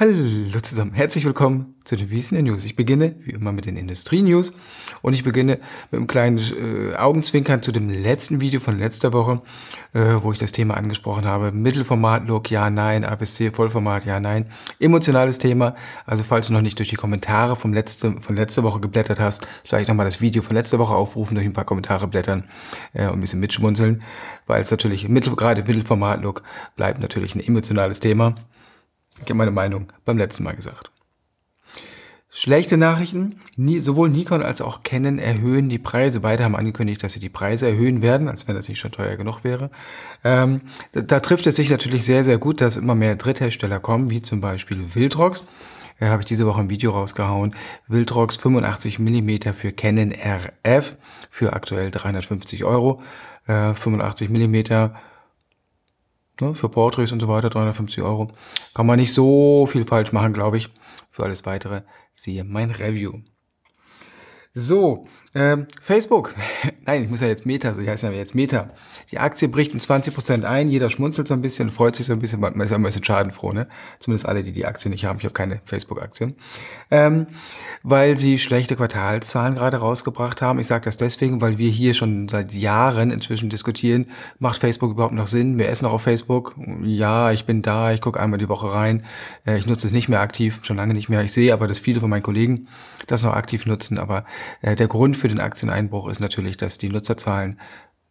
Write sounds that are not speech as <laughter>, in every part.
Hallo zusammen, herzlich willkommen zu den Wiesner News. Ich beginne wie immer mit den Industrie-News und ich beginne mit einem kleinen äh, Augenzwinkern zu dem letzten Video von letzter Woche, äh, wo ich das Thema angesprochen habe. Mittelformat, Look, ja, nein, APS-C, Vollformat, ja, nein. Emotionales Thema, also falls du noch nicht durch die Kommentare vom letzte, von letzter Woche geblättert hast, vielleicht nochmal das Video von letzter Woche aufrufen, durch ein paar Kommentare blättern äh, und ein bisschen mitschmunzeln, weil es natürlich, mittel, gerade Mittelformat, Look, bleibt natürlich ein emotionales Thema. Ich habe meine Meinung beim letzten Mal gesagt. Schlechte Nachrichten, sowohl Nikon als auch Canon erhöhen die Preise. Beide haben angekündigt, dass sie die Preise erhöhen werden, als wenn das nicht schon teuer genug wäre. Ähm, da, da, trifft es sich natürlich sehr, sehr gut, dass immer mehr Dritthersteller kommen, wie zum Beispiel Wildrox. Da habe ich diese Woche ein Video rausgehauen. Wildrox 85 mm für Canon RF für aktuell 350 Euro. Äh, 85 mm ne, für Portraits und so weiter, 350 Euro. Kann man nicht so viel falsch machen, glaube ich. Für alles weitere siehe mein Review. So, ähm, Facebook. <laughs> Nein, ich muss ja jetzt Meta, ich heiße ja jetzt Meta. Die Aktie bricht um 20% ein, jeder schmunzelt so ein bisschen, freut sich so ein bisschen, man ist ja ein bisschen schadenfroh, ne? Zumindest alle, die die Aktie nicht haben. Ich habe keine Facebook-Aktien. Ähm, weil sie schlechte Quartalszahlen gerade rausgebracht haben. Ich sage das deswegen, weil wir hier schon seit Jahren inzwischen diskutieren, macht Facebook überhaupt noch Sinn? Wer ist noch auf Facebook? Ja, ich bin da, ich gucke einmal die Woche rein. Äh, ich nutze es nicht mehr aktiv, schon lange nicht mehr. Ich sehe aber, dass viele von meinen Kollegen das noch aktiv nutzen, aber äh, der Grund für den Aktieneinbruch ist natürlich, dass die Nutzerzahlen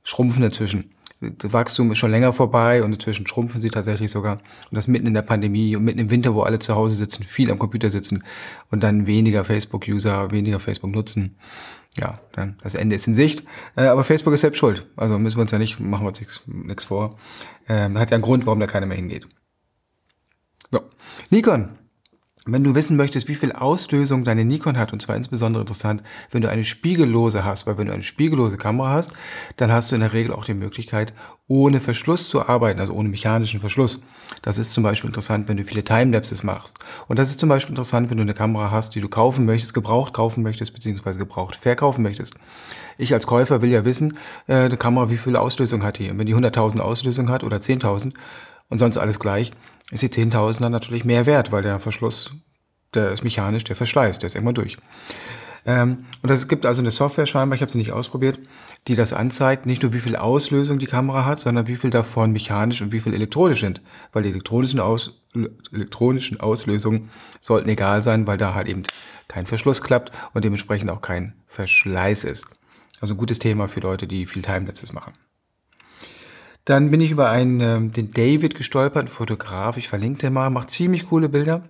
schrumpfen inzwischen. Das Wachstum ist schon länger vorbei und inzwischen schrumpfen sie tatsächlich sogar. Und das mitten in der Pandemie und mitten im Winter, wo alle zu Hause sitzen, viel am Computer sitzen und dann weniger Facebook-User, weniger Facebook nutzen. Ja, dann das Ende ist in Sicht. Äh, aber Facebook ist selbst schuld. Also müssen wir uns ja nicht, machen wir uns nichts vor. Ähm, hat ja einen Grund, warum da keiner mehr hingeht. So. Nikon wenn du wissen möchtest, wie viel Auslösung deine Nikon hat, und zwar insbesondere interessant, wenn du eine spiegellose hast, weil wenn du eine spiegellose Kamera hast, dann hast du in der Regel auch die Möglichkeit, ohne Verschluss zu arbeiten, also ohne mechanischen Verschluss. Das ist zum Beispiel interessant, wenn du viele Timelapses machst. Und das ist zum Beispiel interessant, wenn du eine Kamera hast, die du kaufen möchtest, gebraucht kaufen möchtest, beziehungsweise gebraucht verkaufen möchtest. Ich als Käufer will ja wissen, äh, eine Kamera, wie viel Auslösung hat die? Und wenn die 100.000 Auslösung hat oder 10.000 und sonst alles gleich, ist die Zehntausender natürlich mehr wert, weil der Verschluss, der ist mechanisch, der verschleißt, der ist immer durch. Ähm, und es gibt also eine Software scheinbar, ich habe sie nicht ausprobiert, die das anzeigt, nicht nur wie viel Auslösung die Kamera hat, sondern wie viel davon mechanisch und wie viel elektronisch sind. Weil die elektronischen, Aus, elektronischen Auslösungen sollten egal sein, weil da halt eben kein Verschluss klappt und dementsprechend auch kein Verschleiß ist. Also ein gutes Thema für Leute, die viel Timelapses machen. Dann bin ich über einen, ähm, den David gestolpert, ein Fotograf, ich verlinke den mal, macht ziemlich coole Bilder.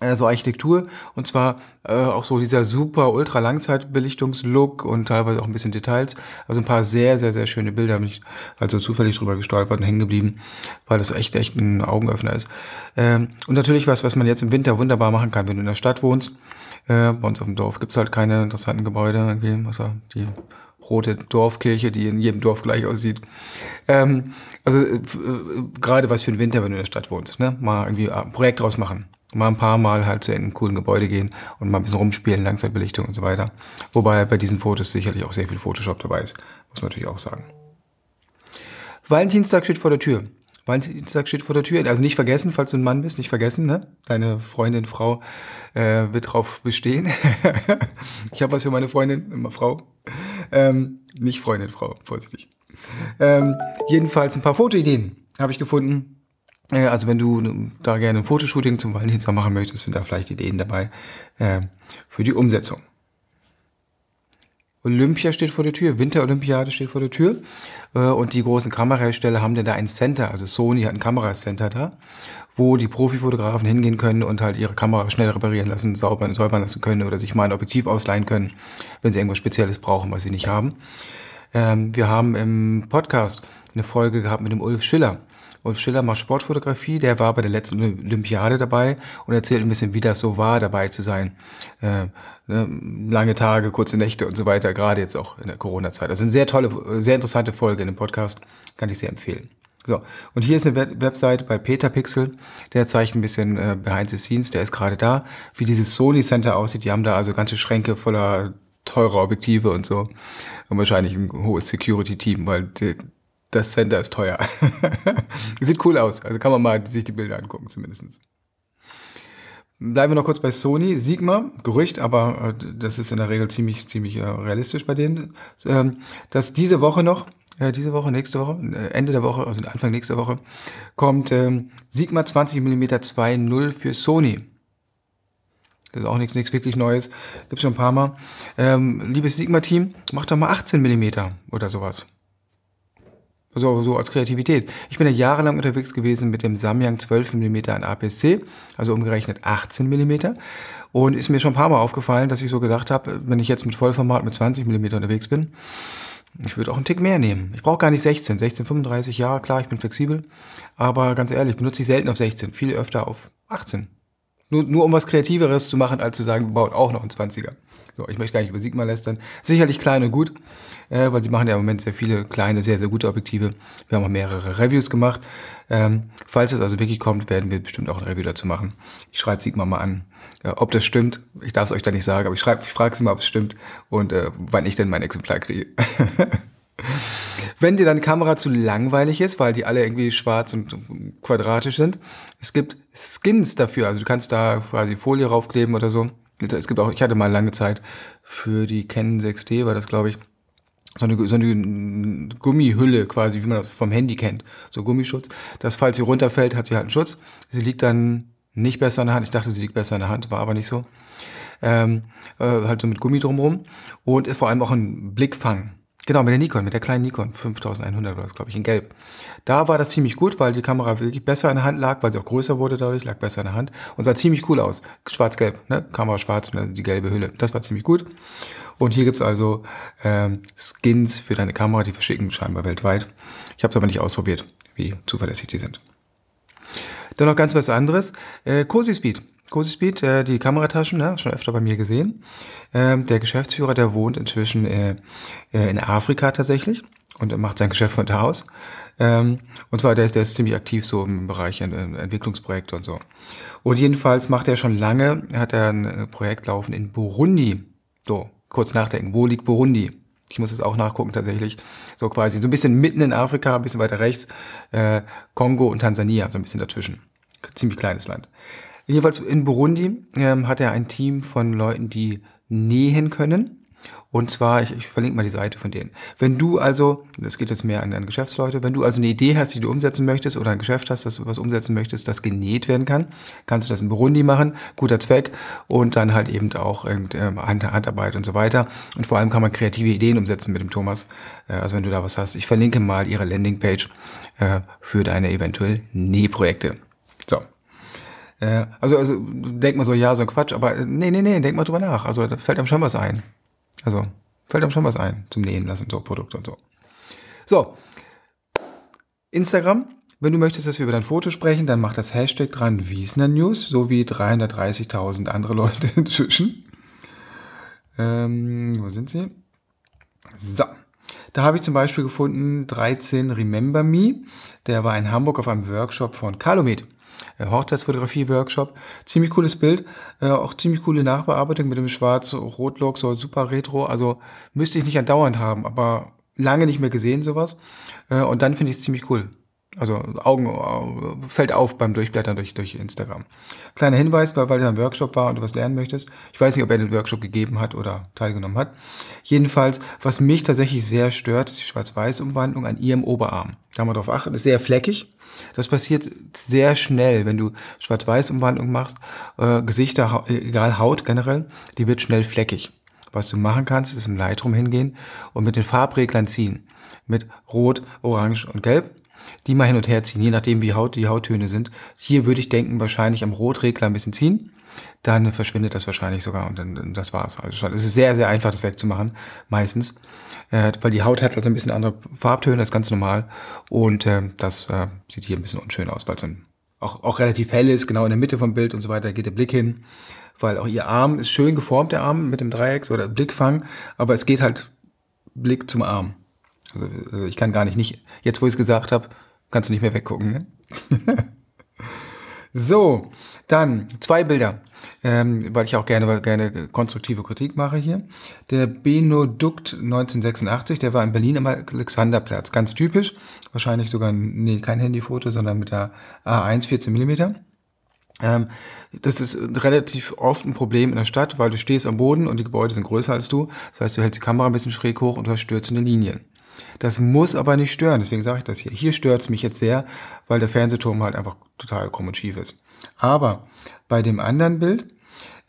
Also Architektur und zwar äh, auch so dieser super ultra Langzeitbelichtungslook und teilweise auch ein bisschen Details. Also ein paar sehr, sehr, sehr schöne Bilder. Bin ich also zufällig drüber gestolpert und hängen geblieben, weil das echt, echt ein Augenöffner ist. Ähm, und natürlich was, was man jetzt im Winter wunderbar machen kann, wenn du in der Stadt wohnst. Äh, bei uns auf dem Dorf gibt es halt keine interessanten Gebäude, irgendwie, außer die rote Dorfkirche, die in jedem Dorf gleich aussieht. Ähm, also äh, äh gerade was für ein Winter, wenn du in der Stadt wohnst. Ne? Mal irgendwie äh, ein Projekt draus machen. Mal ein paar Mal halt zu einem coolen Gebäude gehen und mal ein bisschen rumspielen, Langzeitbelichtung und so weiter. Wobei bei diesen Fotos sicherlich auch sehr viel Photoshop dabei ist, muss man natürlich auch sagen. Valentinstag steht vor der Tür. Valentinstag steht vor der Tür. Also nicht vergessen, falls du ein Mann bist, nicht vergessen, ne? Deine Freundin, Frau äh, wird drauf bestehen. <laughs> ich habe was für meine Freundin, meine Frau. Ähm, nicht Freundin, Frau, vorsichtig. Ähm, jedenfalls ein paar Fotoideen habe ich gefunden. Äh, also wenn du da gerne ein Fotoshooting zum Valentinstag machen möchtest, sind da vielleicht Ideen dabei äh, für die Umsetzung. Olympia steht vor der Tür, Winterolympiade steht vor der Tür. Äh, und die großen Kamerahersteller haben denn da ein Center, also Sony hat ein Kameracenter da, wo die Profifotografen hingehen können und halt ihre Kamera schnell reparieren lassen, saubern, säubern lassen können oder sich mal ein Objektiv ausleihen können, wenn sie irgendwas Spezielles brauchen, was sie nicht haben. Ähm, wir haben im Podcast eine Folge gehabt mit dem Ulf Schiller. Wolf Schiller macht Sportfotografie, der war bei der letzten Olympiade dabei und erzählt ein bisschen, wie das so war, dabei zu sein. Äh, ne, lange Tage, kurze Nächte und so weiter, gerade jetzt auch in der Corona-Zeit. Das also ist eine sehr tolle, sehr interessante Folge in dem Podcast, kann ich sehr empfehlen. So, und hier ist eine Web Website bei Peter Pixel, der zeigt ein bisschen äh, behind the scenes, der ist gerade da, wie dieses Sony Center aussieht. Die haben da also ganze Schränke voller teurer Objektive und so. Und wahrscheinlich ein hohes Security-Team, weil das Center ist teuer. <laughs> Sieht cool aus, also kann man mal sich die Bilder angucken zumindest. Bleiben wir noch kurz bei Sony. Sigma, Gerücht, aber äh, das ist in der Regel ziemlich, ziemlich äh, realistisch bei denen, ähm, dass diese Woche noch, äh, diese Woche, nächste Woche, Ende der Woche, also Anfang nächster Woche, kommt ähm, Sigma 20mm 2.0 für Sony. Das ist auch nichts, nichts wirklich Neues. Gibt es schon ein paar Mal. Ähm, liebes Sigma-Team, macht doch mal 18 mm oder sowas so, also so als Kreativität. Ich bin ja jahrelang unterwegs gewesen mit dem Samyang 12 mm in APS-C, also umgerechnet 18 mm. Und ist mir schon ein paar Mal aufgefallen, dass ich so gedacht habe, wenn ich jetzt mit Vollformat mit 20 mm unterwegs bin, ich würde auch einen Tick mehr nehmen. Ich brauche gar nicht 16, 16, 35, ja, klar, ich bin flexibel. Aber ganz ehrlich, benutze ich selten auf 16, viel öfter auf 18. Nur, nur um was Kreativeres zu machen, als zu sagen, wir bauen auch noch einen 20er. So, ich möchte gar nicht über Sigma lästern. Sicherlich klein und gut, äh, weil sie machen ja im Moment sehr viele kleine, sehr, sehr gute Objektive. Wir haben auch mehrere Reviews gemacht. Ähm, falls es also wirklich kommt, werden wir bestimmt auch ein Review dazu machen. Ich schreibe Sigma mal an, äh, ob das stimmt. Ich darf es euch da nicht sagen, aber ich, schreib, ich frage sie mal, ob es stimmt und äh, wann ich denn mein Exemplar kriege. <laughs> Wenn dir deine Kamera zu langweilig ist, weil die alle irgendwie schwarz und quadratisch sind, es gibt Skins dafür. Also du kannst da quasi Folie raufkleben oder so. Es gibt auch, ich hatte mal lange Zeit für die Canon 6D, war das glaube ich, so eine, so eine Gummihülle quasi, wie man das vom Handy kennt, so Gummischutz, dass falls sie runterfällt, hat sie halt einen Schutz. Sie liegt dann nicht besser in der Hand. Ich dachte, sie liegt besser in der Hand, war aber nicht so. Ähm, äh, halt so mit Gummi drumherum und ist vor allem auch ein Blickfang. Genau, mit der Nikon, mit der kleinen Nikon 5100 war das, glaube ich, in Gelb. Da war das ziemlich gut, weil die Kamera wirklich besser in der Hand lag, weil sie auch größer wurde dadurch, lag besser in der Hand und sah ziemlich cool aus. Schwarz-gelb, ne? Kamera schwarz und ne? die gelbe Hülle. Das war ziemlich gut. Und hier gibt's also ähm, Skins für deine Kamera, die verschicken scheinbar weltweit. Ich habe es aber nicht ausprobiert, wie zuverlässig die sind. Dann noch ganz was anderes. Äh, Cosi Speed Speed, äh, die Kamerataschen, ne, schon öfter bei mir gesehen. Ähm, der Geschäftsführer, der wohnt inzwischen äh, äh in Afrika tatsächlich und macht sein Geschäft von da aus. Ähm, und zwar, der ist, der ist ziemlich aktiv so im Bereich in, in Entwicklungsprojekte und so. Und jedenfalls macht er schon lange, hat er ein äh, Projekt laufen in Burundi. So, kurz nachdenken, wo liegt Burundi? Ich muss es auch nachgucken tatsächlich. So quasi so ein bisschen mitten in Afrika, ein bisschen weiter rechts, äh, Kongo und Tansania, so ein bisschen dazwischen. Ziemlich kleines Land. Jedenfalls in Burundi ähm, hat er ein Team von Leuten, die nähen können. Und zwar, ich, ich verlinke mal die Seite von denen. Wenn du also, das geht jetzt mehr an, an Geschäftsleute, wenn du also eine Idee hast, die du umsetzen möchtest oder ein Geschäft hast, das du was umsetzen möchtest, das genäht werden kann, kannst du das in Burundi machen, guter Zweck und dann halt eben auch ähm, Hand, Handarbeit und so weiter. Und vor allem kann man kreative Ideen umsetzen mit dem Thomas. Äh, also wenn du da was hast, ich verlinke mal ihre Landingpage äh, für deine eventuell Nähprojekte. So, äh, also, also denkt man so, ja, so ein Quatsch, aber äh, nee, nee, nee, denkt mal drüber nach. Also da fällt einem schon was ein. Also fällt einem schon was ein zum Nähen lassen, so Produkte und so. So, Instagram. Wenn du möchtest, dass wir über dein Foto sprechen, dann mach das Hashtag dran Wiesner News, so wie 330.000 andere Leute <laughs> inzwischen. Ähm, wo sind sie? So. Da habe ich zum Beispiel gefunden 13 Remember Me. Der war in Hamburg auf einem Workshop von Calumet. Äh, Hochzeitsfotografie-Workshop. Ziemlich cooles Bild, äh, auch ziemlich coole Nachbearbeitung mit dem Schwarz-Rot-Look, so super retro. Also müsste ich nicht andauernd haben, aber lange nicht mehr gesehen sowas. Äh, und dann finde ich es ziemlich cool. Also Augen äh, fällt auf beim Durchblättern durch, durch Instagram. Kleiner Hinweis, weil, weil er im Workshop war und du was lernen möchtest. Ich weiß nicht, ob er den Workshop gegeben hat oder teilgenommen hat. Jedenfalls, was mich tatsächlich sehr stört, ist die Schwarz-Weiß-Umwandlung an ihrem Oberarm. Da mal drauf achten, ist sehr fleckig. Das passiert sehr schnell, wenn du Schwarz-Weiß-Umwandlung machst, äh, Gesichter, ha egal Haut generell, die wird schnell fleckig. Was du machen kannst, ist im Lightroom hingehen und mit den Farbreglern ziehen. Mit Rot, Orange und Gelb. Die mal hin und her ziehen, je nachdem wie Haut, die Hauttöne sind. Hier würde ich denken, wahrscheinlich am Rotregler ein bisschen ziehen dann verschwindet das wahrscheinlich sogar und dann das war's. Also es ist sehr, sehr einfach, das wegzumachen, meistens. Äh, weil die Haut hat also ein bisschen andere Farbtöne, das ist ganz normal. Und äh, das äh, sieht hier ein bisschen unschön aus, weil es dann auch, auch relativ hell ist, genau in der Mitte vom Bild und so weiter, geht der Blick hin. Weil auch ihr Arm ist schön geformt, der Arm mit dem Dreieck oder Blickfang, aber es geht halt Blick zum Arm. Also äh, ich kann gar nicht, nicht jetzt wo ich es gesagt habe, kannst du nicht mehr weggucken. Ne? <laughs> So, dann zwei Bilder, ähm, weil ich auch gerne, gerne konstruktive Kritik mache hier. Der Benodukt 1986, der war in Berlin am Alexanderplatz. Ganz typisch, wahrscheinlich sogar, nee, kein Handyfoto, sondern mit der A1 14 mm. Ähm, das ist relativ oft ein Problem in der Stadt, weil du stehst am Boden und die Gebäude sind größer als du. Das heißt, du hältst die Kamera ein bisschen schräg hoch und du hast stürzende Linien. Das muss aber nicht stören, deswegen sage ich das hier. Hier stört es mich jetzt sehr, weil der Fernsehturm halt einfach total krumm und schief ist. Aber bei dem anderen Bild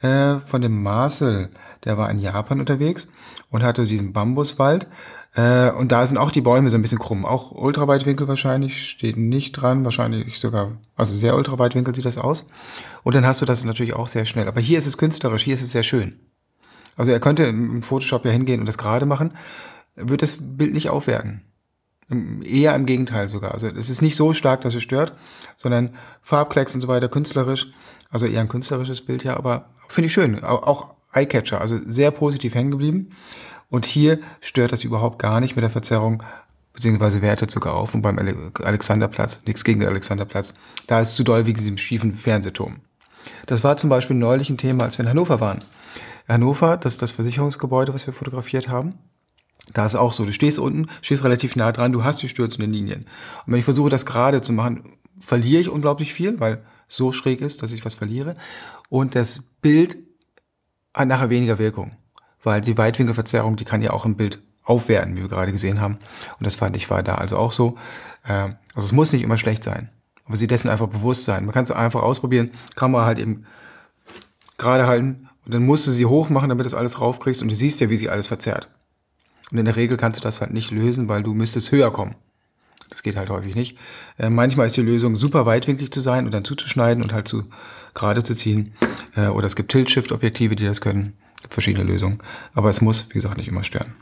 äh, von dem Marcel, der war in Japan unterwegs und hatte diesen Bambuswald. Äh, und da sind auch die Bäume so ein bisschen krumm. Auch Ultraweitwinkel wahrscheinlich, steht nicht dran, wahrscheinlich sogar, also sehr Ultraweitwinkel sieht das aus. Und dann hast du das natürlich auch sehr schnell. Aber hier ist es künstlerisch, hier ist es sehr schön. Also er könnte im Photoshop ja hingehen und das gerade machen, wird das Bild nicht aufwerten. Eher im Gegenteil sogar. Also es ist nicht so stark, dass es stört, sondern Farbklecks und so weiter, künstlerisch, also eher ein künstlerisches Bild ja, aber finde ich schön. Auch Eyecatcher, also sehr positiv hängen geblieben. Und hier stört das überhaupt gar nicht mit der Verzerrung, beziehungsweise wertet sogar auf. Und beim Alexanderplatz, nichts gegen den Alexanderplatz, da ist es zu doll wegen diesem schiefen Fernsehturm. Das war zum Beispiel neulich ein Thema, als wir in Hannover waren. Hannover, das ist das Versicherungsgebäude, was wir fotografiert haben. Da ist auch so, du stehst unten, stehst relativ nah dran, du hast die stürzenden Linien. Und wenn ich versuche, das gerade zu machen, verliere ich unglaublich viel, weil so schräg ist, dass ich was verliere. Und das Bild hat nachher weniger Wirkung, weil die Weitwinkelverzerrung, die kann ja auch im Bild aufwerten, wie wir gerade gesehen haben. Und das fand ich war da also auch so. Ähm, also es muss nicht immer schlecht sein, aber sie dessen einfach bewusst sein. Man kann es einfach ausprobieren, Kamera halt eben gerade halten und dann musst du sie hoch machen, damit du das alles raufkriegst und du siehst ja, wie sie alles verzerrt. Und in der Regel kannst du das halt nicht lösen, weil du müsstest höher kommen. Das geht halt häufig nicht. Äh, manchmal ist die Lösung super weitwinklig zu sein und dann zuzuschneiden und halt zu gerade zu ziehen. Äh, oder es gibt Tilt-Shift-Objektive, die das können. Es gibt verschiedene Lösungen. Aber es muss, wie gesagt, nicht immer stören.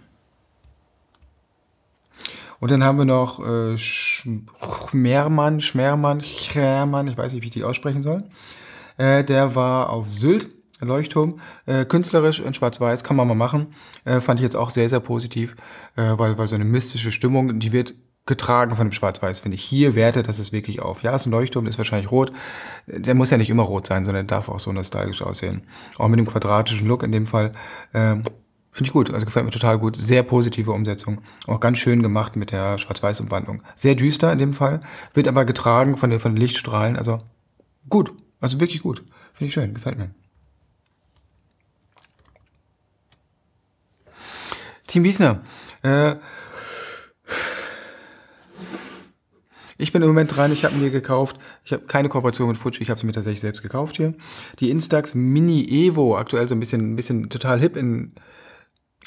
Und dann haben wir noch äh, Schmermann, Schmermann, Schmermann, ich weiß nicht, wie ich die aussprechen soll. Äh, der war auf Sylt Leuchtturm, äh, künstlerisch in Schwarz-Weiß, kann man mal machen. Äh, fand ich jetzt auch sehr, sehr positiv, äh, weil, weil so eine mystische Stimmung, die wird getragen von dem Schwarz-Weiß, finde ich. Hier wertet das es wirklich auf. Ja, ist ein Leuchtturm, ist wahrscheinlich rot. Der muss ja nicht immer rot sein, sondern darf auch so nostalgisch aussehen. Auch mit dem quadratischen Look in dem Fall. Ähm, finde ich gut, also gefällt mir total gut. Sehr positive Umsetzung. Auch ganz schön gemacht mit der Schwarz-Weiß-Umwandlung. Sehr düster in dem Fall, wird aber getragen von den, von den Lichtstrahlen. Also gut, also wirklich gut. Finde ich schön, gefällt mir. Team Wiesner. Äh, ich bin im Moment dran, ich habe mir gekauft, ich habe keine Kooperation mit Fuji, ich habe sie mir tatsächlich selbst gekauft hier. Die Instax Mini Evo, aktuell so ein bisschen, ein bisschen total hip in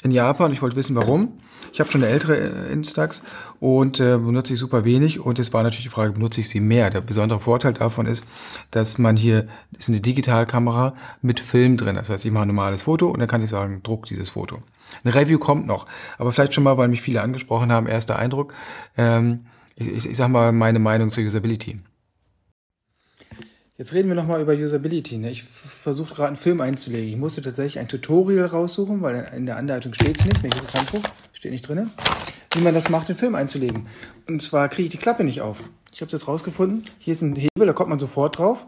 in Japan. Ich wollte wissen, warum. Ich habe schon eine ältere äh, Instax und äh, benutze ich super wenig. Und es war natürlich die Frage, benutze ich sie mehr? Der besondere Vorteil davon ist, dass man hier, ist eine Digitalkamera mit Film drin. Das heißt, ich mache ein normales Foto und dann kann ich sagen, druck dieses Foto. Eine Review kommt noch. Aber vielleicht schon mal, weil mich viele angesprochen haben, erster Eindruck. Ähm, ich, ich, ich sag mal meine Meinung zur Usability. Jetzt reden wir nochmal über Usability. Ne? Ich versuche gerade einen Film einzulegen. Ich musste tatsächlich ein Tutorial raussuchen, weil in der Anleitung steht es nicht. Mir ist das Handbuch, steht nicht drin, wie man das macht, den Film einzulegen. Und zwar kriege ich die Klappe nicht auf. Ich habe es jetzt rausgefunden. Hier ist ein Hebel, da kommt man sofort drauf.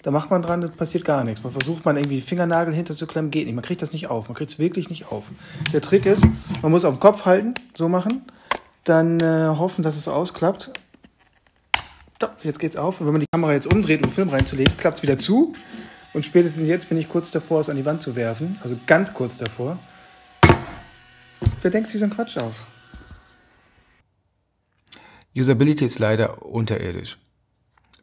Da macht man dran, da passiert gar nichts. Man versucht man irgendwie Fingernagel hinterzuklemmen, geht nicht. Man kriegt das nicht auf. Man kriegt es wirklich nicht auf. Der Trick ist, man muss auf den Kopf halten, so machen, dann äh, hoffen, dass es ausklappt jetzt geht's auf. Und wenn man die Kamera jetzt umdreht, um Film reinzulegen, klappt es wieder zu. Und spätestens jetzt bin ich kurz davor, es an die Wand zu werfen. Also ganz kurz davor. Wer denkt sich so einen Quatsch auf? Usability ist leider unterirdisch.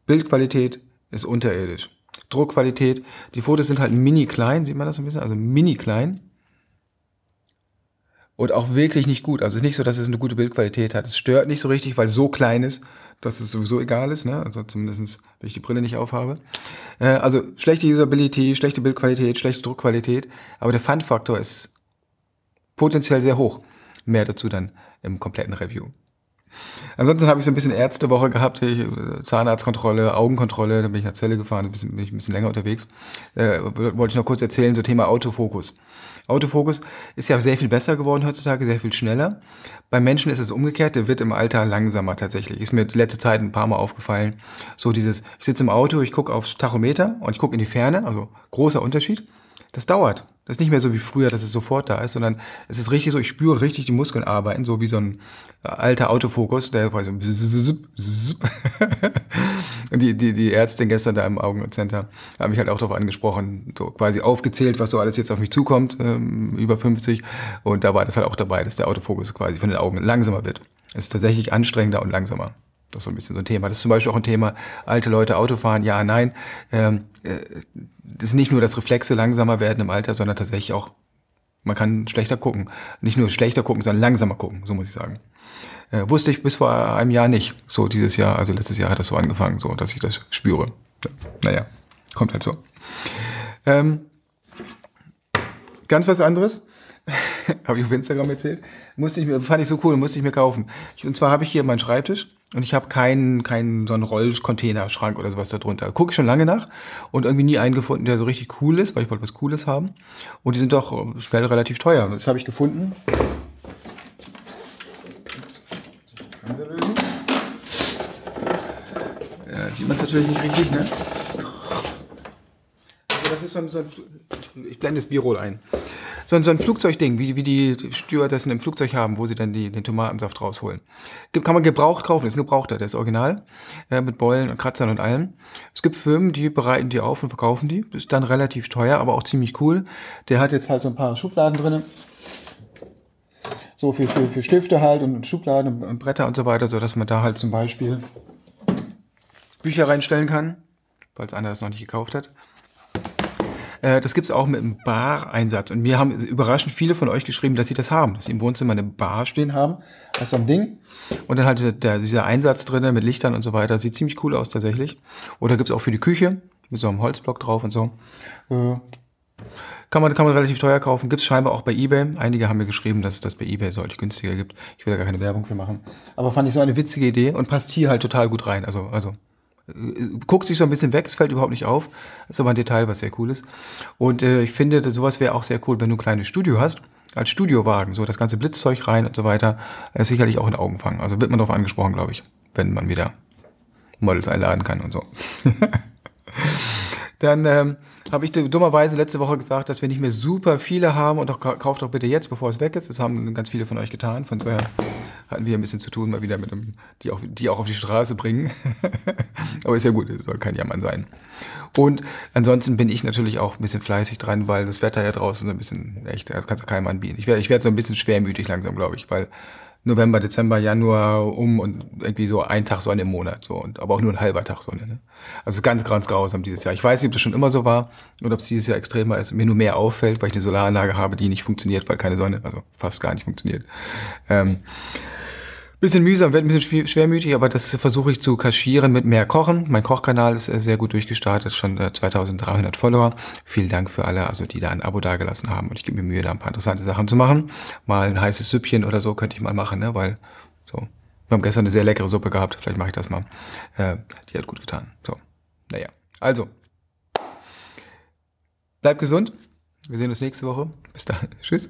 Bildqualität ist unterirdisch. Druckqualität. Die Fotos sind halt mini klein, sieht man das ein bisschen? Also mini klein und auch wirklich nicht gut. Also es ist nicht so, dass es eine gute Bildqualität hat. Es stört nicht so richtig, weil es so klein ist, dass es sowieso egal ist. Ne? Also zumindestens, wenn ich die Brille nicht aufhabe. Äh, also schlechte Usability, schlechte Bildqualität, schlechte Druckqualität. Aber der Fun-Faktor ist potenziell sehr hoch. Mehr dazu dann im kompletten Review. Ansonsten habe ich so ein bisschen Ärztewoche gehabt, ich, Zahnarztkontrolle, Augenkontrolle, da bin ich nach Zelle gefahren, bin ich ein bisschen länger unterwegs. Äh, wollte ich noch kurz erzählen, so Thema Autofokus. Autofokus ist ja sehr viel besser geworden heutzutage, sehr viel schneller. Bei Menschen ist es umgekehrt, der wird im Alter langsamer tatsächlich. Ist mir letzte Zeit ein paar Mal aufgefallen. So dieses, ich sitze im Auto, ich gucke aufs Tachometer und ich gucke in die Ferne, also großer Unterschied. Das dauert. Das ist nicht mehr so wie früher, dass es sofort da ist, sondern es ist richtig so, ich spüre richtig die Muskeln arbeiten, so wie so ein äh, alter Autofokus, der quasi so Und <laughs> die, die, die Ärztin gestern da im Augencenter hat mich halt auch darauf angesprochen, so quasi aufgezählt, was so alles jetzt auf mich zukommt, ähm, über 50. Und da war das halt auch dabei, dass der Autofokus quasi von den Augen langsamer wird. Es ist tatsächlich anstrengender und langsamer. Das ist so ein bisschen so ein Thema. Das ist zum Beispiel auch ein Thema, alte Leute Autofahren, ja, nein. Ähm, äh, das ist nicht nur, dass Reflexe langsamer werden im Alter, sondern tatsächlich auch, man kann schlechter gucken. Nicht nur schlechter gucken, sondern langsamer gucken, so muss ich sagen. Äh, wusste ich bis vor einem Jahr nicht. So dieses Jahr, also letztes Jahr hat das so angefangen, so, dass ich das spüre. Ja, naja, kommt halt so. Ähm, ganz was anderes. <laughs> habe ich auf Instagram erzählt. Musste ich mir, fand ich so cool, musste ich mir kaufen. Und zwar habe ich hier meinen Schreibtisch und ich habe keinen, keinen so einen Rollcontainerschrank oder sowas da drunter. Gucke ich schon lange nach und irgendwie nie einen gefunden, der so richtig cool ist, weil ich wollte was Cooles haben. Und die sind doch äh, schnell relativ teuer. Das habe ich gefunden. Ja, sieht man es natürlich nicht richtig, ne? Also das ist so ein, so ein ich blende das Birol ein so ein, so ein Flugzeugding, wie, wie die Stewardessen im Flugzeug haben, wo sie dann die, den Tomatensaft rausholen. Kann man gebraucht kaufen, ist ein gebrauchter, der ist original, äh, mit Beulen und Kratzern und allem. Es gibt Firmen, die bereiten die auf und verkaufen die. Ist dann relativ teuer, aber auch ziemlich cool. Der hat jetzt halt so ein paar Schubladen drinne. So für, für, für Stifte halt und Schubladen und, und Bretter und so weiter, so dass man da halt zum Beispiel Bücher reinstellen kann, falls einer das noch nicht gekauft hat. Äh, das gibt's auch mit einem Bar-Einsatz. Und mir haben überraschend viele von euch geschrieben, dass sie das haben, dass sie im Wohnzimmer eine Bar stehen haben, aus so ein Ding. Und dann halt der, dieser Einsatz drinnen mit Lichtern und so weiter. Sieht ziemlich cool aus tatsächlich. Oder gibt's auch für die Küche mit so einem Holzblock drauf und so. Äh, kann man, kann man relativ teuer kaufen. Gibt es scheinbar auch bei Ebay. Einige haben mir geschrieben, dass es das bei Ebay deutlich günstiger gibt. Ich will da gar keine Werbung für machen. Aber fand ich so eine witzige Idee und passt hier halt total gut rein. Also, also äh, guckt sich so ein bisschen weg, es fällt überhaupt nicht auf. Das ist aber ein Detail, was sehr cool ist. Und äh, ich finde, sowas wäre auch sehr cool, wenn du ein kleines Studio hast, als Studiowagen, so das ganze Blitzzeug rein und so weiter, ist sicherlich auch in Augen fangen. Also wird man darauf angesprochen, glaube ich, wenn man wieder Models einladen kann und so. <laughs> Dann ähm, habe ich dummerweise letzte Woche gesagt, dass wir nicht mehr super viele haben und auch kauft doch bitte jetzt, bevor es weg ist. Das haben ganz viele von euch getan. Von so daher hatten wir ein bisschen zu tun, mal wieder mit einem, die auch, die auch auf die Straße bringen. <laughs> Aber ist ja gut, es soll kein Jammern sein. Und ansonsten bin ich natürlich auch ein bisschen fleißig dran, weil das Wetter ja draußen so ein bisschen echt, das kannst du keinem anbieten. Ich werde ich werd so ein bisschen schwermütig langsam, glaube ich, weil November, Dezember, Januar um und irgendwie so ein Tag Sonne im Monat, so und aber auch nur ein halber Tag Sonne. Ne? Also ganz, ganz grausam dieses Jahr. Ich weiß nicht, ob das schon immer so war oder ob es dieses Jahr extremer ist, mir nur mehr auffällt, weil ich eine Solaranlage habe, die nicht funktioniert, weil keine Sonne, also fast gar nicht funktioniert. Ähm, bisschen mühsam, wird ein bisschen schwermütig, aber das versuche ich zu kaschieren mit mehr Kochen. Mein Kochkanal ist äh, sehr gut durchgestartet, schon 2300 äh, Follower. Vielen Dank für alle, also die da ein Abo dagelassen haben und ich gebe mir Mühe, da ein paar interessante Sachen zu machen. Mal ein heißes Süppchen oder so könnte ich mal machen, ne, weil so. Wir haben gestern eine sehr leckere Suppe gehabt, vielleicht mache ich das mal. Äh, die hat gut getan. So, naja. Also, bleibt gesund. Wir sehen uns nächste Woche. Bis dahin. <laughs> Tschüss.